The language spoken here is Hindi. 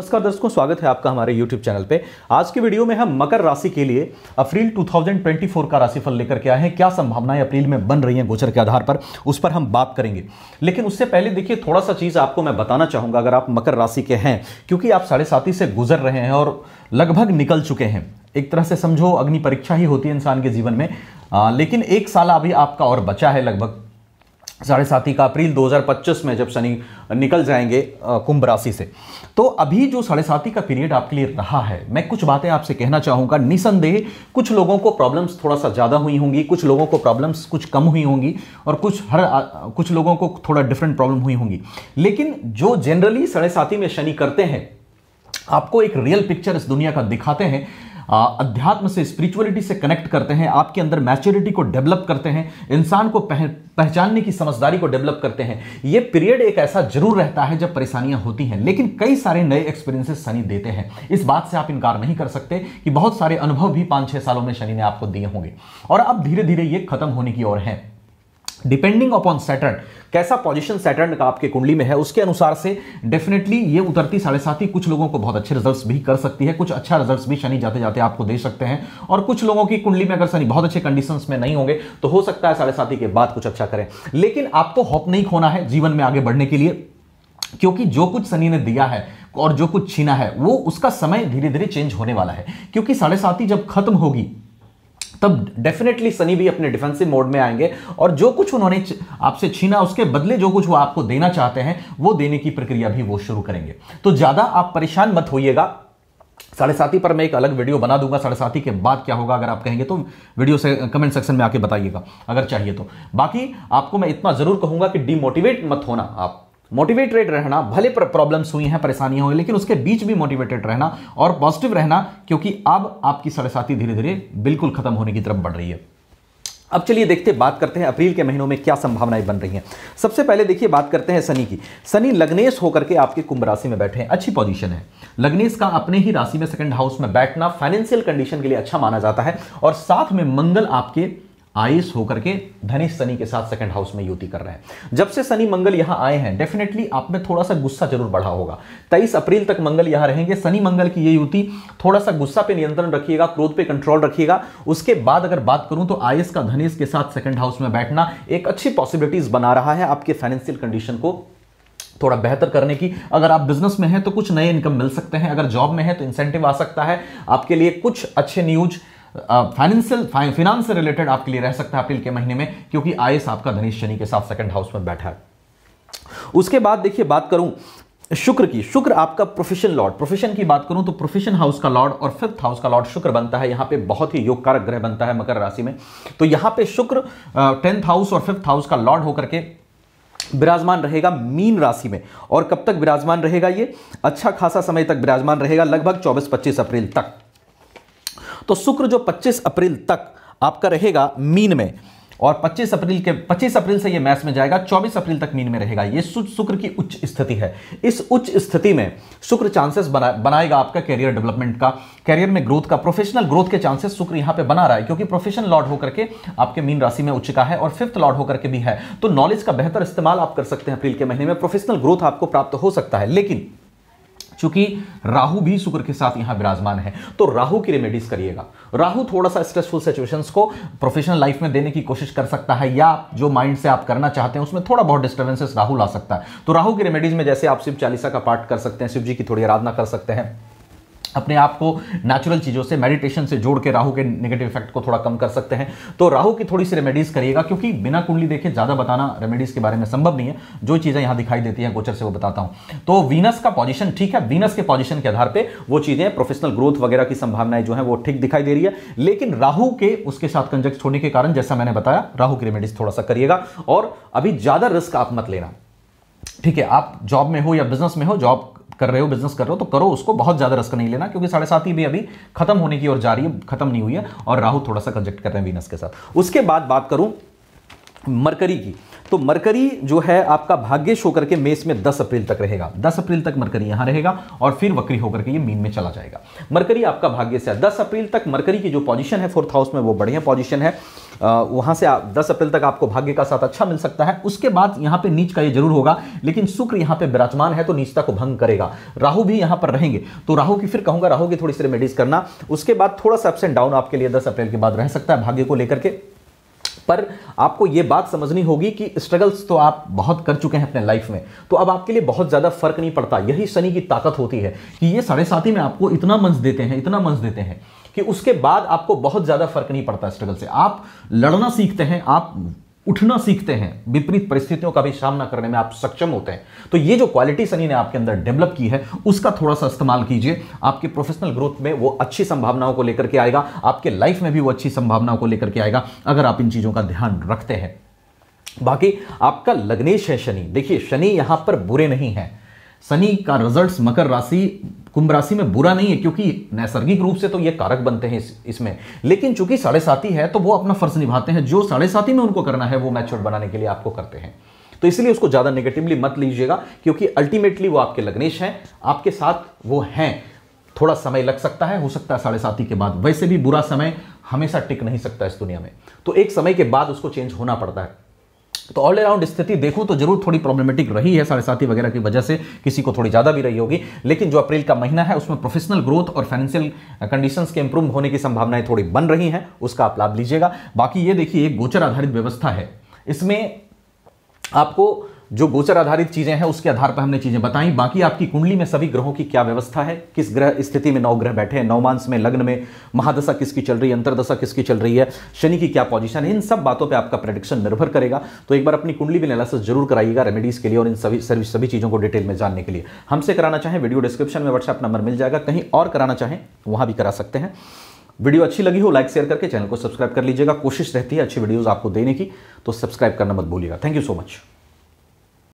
नमस्कार दर्शकों स्वागत है आपका हमारे YouTube चैनल पे आज के वीडियो में हम मकर राशि के लिए अप्रैल 2024 का राशिफल लेकर के आए हैं क्या संभावनाएं अप्रैल में बन रही हैं गोचर के आधार पर उस पर हम बात करेंगे लेकिन उससे पहले देखिए थोड़ा सा चीज़ आपको मैं बताना चाहूँगा अगर आप मकर राशि के हैं क्योंकि आप साढ़े से गुजर रहे हैं और लगभग निकल चुके हैं एक तरह से समझो अग्नि परीक्षा ही होती है इंसान के जीवन में आ, लेकिन एक साल अभी आपका और बचा है लगभग साढ़े सात ही का अप्रैल 2025 में जब शनि निकल जाएंगे कुंभ राशि से तो अभी जो साढ़े सात ही का पीरियड आपके लिए रहा है मैं कुछ बातें आपसे कहना चाहूँगा निसंदेह कुछ लोगों को प्रॉब्लम्स थोड़ा सा ज़्यादा हुई होंगी कुछ लोगों को प्रॉब्लम्स कुछ कम हुई होंगी और कुछ हर कुछ लोगों को थोड़ा डिफरेंट प्रॉब्लम हुई होंगी लेकिन जो जनरली साढ़े में शनि करते हैं आपको एक रियल पिक्चर इस दुनिया का दिखाते हैं अध्यात्म से स्पिरिचुअलिटी से कनेक्ट करते हैं आपके अंदर मैच्योरिटी को डेवलप करते हैं इंसान को पह, पहचानने की समझदारी को डेवलप करते हैं ये पीरियड एक ऐसा जरूर रहता है जब परेशानियां होती हैं लेकिन कई सारे नए एक्सपीरियंसेस शनि देते हैं इस बात से आप इनकार नहीं कर सकते कि बहुत सारे अनुभव भी पाँच छः सालों में शनि ने आपको दिए होंगे और अब धीरे धीरे ये खत्म होने की ओर है डिपेंडिंग अपॉन सैटर्न कैसा पोजीशन सैटर्न का आपके कुंडली में है उसके अनुसार से डेफिनेटली ये उतरती साढ़े साथ ही कुछ लोगों को बहुत अच्छे रिजल्ट्स भी कर सकती है कुछ अच्छा रिजल्ट्स भी शनि जाते जाते आपको दे सकते हैं और कुछ लोगों की कुंडली में अगर शनि बहुत अच्छे कंडीशन में नहीं होंगे तो हो सकता है साढ़े साथी के बाद कुछ अच्छा करें लेकिन आपको होप नहीं खोना है जीवन में आगे बढ़ने के लिए क्योंकि जो कुछ शनि ने दिया है और जो कुछ छीना है वो उसका समय धीरे धीरे चेंज होने वाला है क्योंकि साढ़े साथी जब खत्म होगी तब डेफिनेटली सनी भी अपने डिफेंसिव मोड में आएंगे और जो कुछ उन्होंने आपसे छीना उसके बदले जो कुछ वो आपको देना चाहते हैं वो देने की प्रक्रिया भी वो शुरू करेंगे तो ज़्यादा आप परेशान मत होइएगा साढ़े साथी पर मैं एक अलग वीडियो बना दूंगा साढ़े साथी के बाद क्या होगा अगर आप कहेंगे तो वीडियो से कमेंट सेक्शन में आके बताइएगा अगर चाहिए तो बाकी आपको मैं इतना ज़रूर कहूंगा कि डीमोटिवेट मत होना आप मोटिवेटेड रहना भले प्रॉब्लम्स हुई हैं परेशानियां हुई लेकिन उसके बीच भी मोटिवेटेड रहना और पॉजिटिव रहना क्योंकि अब आपकी सड़साती धीरे धीरे बिल्कुल खत्म होने की तरफ बढ़ रही है अब चलिए देखते बात करते हैं अप्रैल के महीनों में क्या संभावनाएं बन रही हैं सबसे पहले देखिए बात करते हैं शनि की शनि लग्नेश होकर के आपके कुंभ राशि में बैठे हैं अच्छी पोजीशन है लग्नेश का अपने ही राशि में सेकंड हाउस में बैठना फाइनेंशियल कंडीशन के लिए अच्छा माना जाता है और साथ में मंगल आपके आईएस होकर के धनिष शनि के साथ सेकंड हाउस में युति कर रहे हैं जब से शनि मंगल यहां आए हैं डेफिनेटली आप में थोड़ा सा गुस्सा जरूर बढ़ा होगा 23 अप्रैल तक मंगल यहां रहेंगे शनि मंगल की ये युति थोड़ा सा गुस्सा पे नियंत्रण रखिएगा क्रोध पे कंट्रोल रखिएगा उसके बाद अगर बात करूं तो आईएस का धनिष के साथ सेकंड हाउस में बैठना एक अच्छी पॉसिबिलिटीज बना रहा है आपके फाइनेंशियल कंडीशन को थोड़ा बेहतर करने की अगर आप बिजनेस में हैं तो कुछ नए इनकम मिल सकते हैं अगर जॉब में है तो इंसेंटिव आ सकता है आपके लिए कुछ अच्छे न्यूज़ फाइनेंशियल फिनांस से रिलेटेड आपके लिए रह सकता है अप्रैल के महीने में क्योंकि आईएस आपका धनिष शनि के साथ सेकंड हाउस में बैठा है उसके बाद देखिए बात करूं शुक्र की शुक्र आपका प्रोफेशन लॉर्ड प्रोफेशन की बात करूं तो प्रोफेशन हाउस का लॉर्ड और फिफ्थ हाउस का लॉर्ड शुक्र बनता है यहां पे बहुत ही योगकारक ग्रह बनता है मकर राशि में तो यहां पे शुक्र टेंथ हाउस और फिफ्थ हाउस का लॉर्ड होकर के विराजमान रहेगा मीन राशि में और कब तक विराजमान रहेगा ये अच्छा खासा समय तक विराजमान रहेगा लगभग 24-25 अप्रैल तक तो शुक्र जो 25 अप्रैल तक आपका रहेगा मीन में और 25 अप्रैल के 25 अप्रैल से ये मैच में जाएगा 24 अप्रैल तक मीन में रहेगा ये शुक्र की उच्च स्थिति है इस उच्च स्थिति में शुक्र चांसेस बना, बनाएगा आपका कैरियर डेवलपमेंट का कैरियर में ग्रोथ का प्रोफेशनल ग्रोथ के चांसेस शुक्र यहां पे बना रहा है क्योंकि प्रोफेशनल लॉर्ड होकर के आपके मीन राशि में उच्च का है और फिफ्थ लॉर्ड होकर के भी है तो नॉलेज का बेहतर इस्तेमाल आप कर सकते हैं अप्रैल के महीने में प्रोफेशनल ग्रोथ आपको प्राप्त हो सकता है लेकिन चूंकि राहु भी शुक्र के साथ यहां विराजमान है तो राहु की रेमेडीज करिएगा राहु थोड़ा सा स्ट्रेसफुल सिचुएशंस को प्रोफेशनल लाइफ में देने की कोशिश कर सकता है या जो माइंड से आप करना चाहते हैं उसमें थोड़ा बहुत डिस्टर्बेंसेस राहु ला सकता है तो राहु की रेमेडीज में जैसे आप शिव चालीसा का पाठ कर सकते हैं शिव जी की थोड़ी आराधना कर सकते हैं अपने आप को नेचुरल चीज़ों से मेडिटेशन से जोड़ के राहु के नेगेटिव इफेक्ट को थोड़ा कम कर सकते हैं तो राहु की थोड़ी सी रेमेडीज करिएगा क्योंकि बिना कुंडली देखे ज़्यादा बताना रेमेडीज के बारे में संभव नहीं है जो चीज़ें यहाँ दिखाई देती हैं गोचर से वो बताता हूँ तो वीनस का पॉजिशन ठीक है वीनस के पॉजिशन के आधार पर वो चीज़ें प्रोफेशनल ग्रोथ वगैरह की संभावनाएं जो है वो ठीक दिखाई दे रही है लेकिन राहू के उसके साथ कंजक्ट होने के कारण जैसा मैंने बताया राहू की रेमेडीज थोड़ा सा करिएगा और अभी ज़्यादा रिस्क आप मत लेना ठीक है आप जॉब में हो या बिजनेस में हो जॉब कर रहे हो बिजनेस कर रहे हो तो करो उसको बहुत ज़्यादा रस्क नहीं लेना क्योंकि साढ़े सात ही भी अभी खत्म होने की ओर जा रही है खत्म नहीं हुई है और राहु थोड़ा सा कंजेक्ट कर रहे हैं वीनस के साथ उसके बाद बात करूं मरकरी की तो मरकरी जो है आपका भाग्य शो करके मेष में 10 अप्रैल तक रहेगा 10 अप्रैल तक मरकरी यहां रहेगा और फिर वक्री होकर के ये मीन में चला जाएगा मरकरी आपका भाग्य से 10 अप्रैल तक मरकरी की जो पोजीशन है फोर्थ हाउस में वो बढ़िया पोजीशन है वहां से आप दस अप्रैल तक आपको भाग्य का साथ अच्छा मिल सकता है उसके बाद यहाँ पे नीच का ये जरूर होगा लेकिन शुक्र यहाँ पे विराजमान है तो नीचता को भंग करेगा राहु भी यहां पर रहेंगे तो राहु की फिर कहूंगा राहु की थोड़ी सी रेमेडीज करना उसके बाद थोड़ा सा अप्स एंड डाउन आपके लिए दस अप्रैल के बाद रह सकता है भाग्य को लेकर के पर आपको ये बात समझनी होगी कि स्ट्रगल्स तो आप बहुत कर चुके हैं अपने लाइफ में तो अब आपके लिए बहुत ज़्यादा फर्क नहीं पड़ता यही शनि की ताकत होती है कि ये साढ़े साथी में आपको इतना मंच देते हैं इतना मंच देते हैं कि उसके बाद आपको बहुत ज़्यादा फर्क नहीं पड़ता स्ट्रगल से आप लड़ना सीखते हैं आप उठना सीखते हैं विपरीत परिस्थितियों का भी सामना करने में आप सक्षम होते हैं तो ये जो क्वालिटी सनी ने आपके अंदर डेवलप की है उसका थोड़ा सा इस्तेमाल कीजिए आपके प्रोफेशनल ग्रोथ में वो अच्छी संभावनाओं को लेकर के आएगा आपके लाइफ में भी वो अच्छी संभावनाओं को लेकर के आएगा अगर आप इन चीज़ों का ध्यान रखते हैं बाकी आपका लग्नेश है शनि देखिए शनि यहाँ पर बुरे नहीं हैं शनि का रिजल्ट्स मकर राशि कुंभ राशि में बुरा नहीं है क्योंकि नैसर्गिक रूप से तो ये कारक बनते हैं इस, इसमें लेकिन चूंकि साढ़े साथी है तो वो अपना फर्ज निभाते हैं जो साढ़े साथी में उनको करना है वो मैच्योर बनाने के लिए आपको करते हैं तो इसलिए उसको ज़्यादा नेगेटिवली मत लीजिएगा क्योंकि अल्टीमेटली वो आपके लग्नेश हैं आपके साथ वो हैं थोड़ा समय लग सकता है हो सकता है साढ़े साथी के बाद वैसे भी बुरा समय हमेशा टिक नहीं सकता इस दुनिया में तो एक समय के बाद उसको चेंज होना पड़ता है तो ऑल अराउंड स्थिति देखूं तो जरूर थोड़ी प्रॉब्लमेटिक रही है साढ़े साथी वगैरह की वजह से किसी को थोड़ी ज़्यादा भी रही होगी लेकिन जो अप्रैल का महीना है उसमें प्रोफेशनल ग्रोथ और फाइनेंशियल कंडीशंस के इंप्रूव होने की संभावनाएं थोड़ी बन रही हैं उसका आप लाभ लीजिएगा बाकी ये देखिए एक गोचर आधारित व्यवस्था है इसमें आपको जो गोचर आधारित चीजें हैं उसके आधार पर हमने चीजें बताई बाकी आपकी कुंडली में सभी ग्रहों की क्या व्यवस्था है किस ग्रह स्थिति में नौ ग्रह बैठे हैं नवमांस में लग्न में महादशा किसकी चल रही है अंतरदशा किसकी चल रही है शनि की क्या पॉजिशन है इन सब बातों पर आपका प्रडिक्शन निर्भर करेगा तो एक बार अपनी कुंडली में एनालिसिस जरूर कराइएगा रेमेडीज के लिए और इन सभी सभी सभी चीजों को डिटेल में जानने के लिए हमसे कराना चाहें वीडियो डिस्क्रिप्शन में व्हाट्सएप नंबर मिल जाएगा कहीं और कराना चाहें वहां भी करा सकते हैं वीडियो अच्छी लगी हो लाइक शेयर करके चैनल को सब्सक्राइब कर लीजिएगा कोशिश रहती है अच्छी वीडियोस आपको देने की तो सब्सक्राइब करना मत भूलिएगा थैंक यू सो मच